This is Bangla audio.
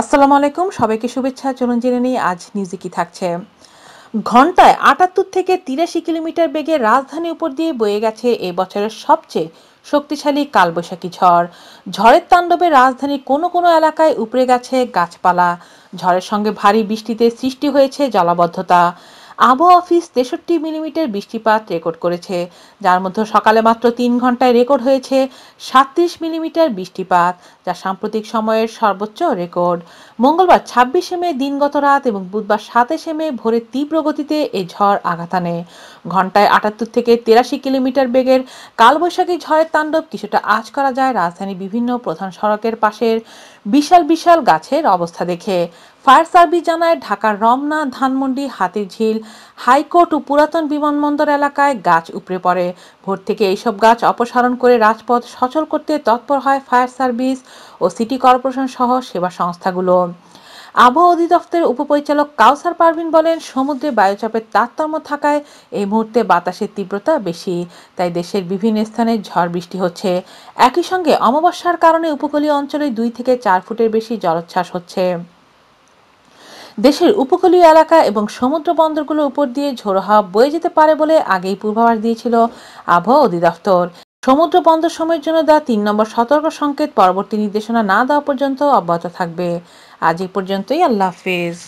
আসসালামু আলাইকুম সবাইকে শুভেচ্ছা চলুন জেনে নিই আজ নিউজে কি থাকছে ঘন্টায় আটাত্তর থেকে তিরাশি কিলোমিটার বেগে রাজধানী উপর দিয়ে বয়ে গেছে এ বছরের সবচেয়ে শক্তিশালী কালবৈশাখী ঝড় ঝড়ের তাণ্ডবে রাজধানীর কোনো কোনো এলাকায় উপড়ে গেছে গাছপালা ঝড়ের সঙ্গে ভারী বৃষ্টিতে সৃষ্টি হয়েছে জলাবদ্ধতা আবহাওয়া অফিস তেষট্টি মিলিমিটার বৃষ্টিপাত রেকর্ড করেছে যার মধ্যে সকালে মাত্র তিন ঘন্টায় রেকর্ড হয়েছে সাতত্রিশ মিলিমিটার বৃষ্টিপাত যা সাম্প্রতিক সময়ের সর্বোচ্চ রেকর্ড মঙ্গলবার ছাব্বিশে মে দিনগত রাত এবং বুধবার সাতাশে মে ভোরে তীব্র গতিতে এই ঝড় আঘাত আনে ঘন্টায় আটাত্তর থেকে তেরাশি কিলোমিটার বেগের কালবৈশাখী ঝড়ের তাণ্ডব কিছুটা আজ করা যায় রাজধানীর বিভিন্ন প্রধান সড়কের পাশের বিশাল বিশাল গাছের অবস্থা দেখে ফায়ার সার্ভিস জানায় ঢাকার রমনা ধানমন্ডি হাতিরঝিল হাইকোর্ট ও পুরাতন বিমানবন্দর এলাকায় গাছ উপড়ে পড়ে ভোর থেকে এইসব গাছ অপসারণ করে রাজপথ সচল করতে তৎপর হয় ফায়ার সার্ভিস ও সিটি কর্পোরেশন সহ সেবা সংস্থাগুলো আবহাওয়া অধিদপ্তরের উপপরিচালক কাউসার পারভিন বলেন সমুদ্রে বায়ুচাপের তারতম্য থাকায় এই মুহূর্তে বাতাসের তীব্রতা বেশি তাই দেশের বিভিন্ন স্থানে ঝড় বৃষ্টি হচ্ছে একই সঙ্গে অমাবস্যার কারণে উপকূলীয় অঞ্চলে দুই থেকে চার ফুটের বেশি জলোচ্ছ্বাস হচ্ছে দেশের উপকূলীয় এলাকা এবং সমুদ্র বন্দরগুলোর উপর দিয়ে ঝোড়ো হাওয়া বয়ে যেতে পারে বলে আগেই পূর্বাভাস দিয়েছিল আবহাওয়া অধিদপ্তর সমুদ্র বন্ধ সময়ের জন্য দেওয়া তিন নম্বর সতর্ক সংকেত পরবর্তী নির্দেশনা না দেওয়া পর্যন্ত অব্যাহত থাকবে আজ এ পর্যন্তই আল্লাহ হাফিজ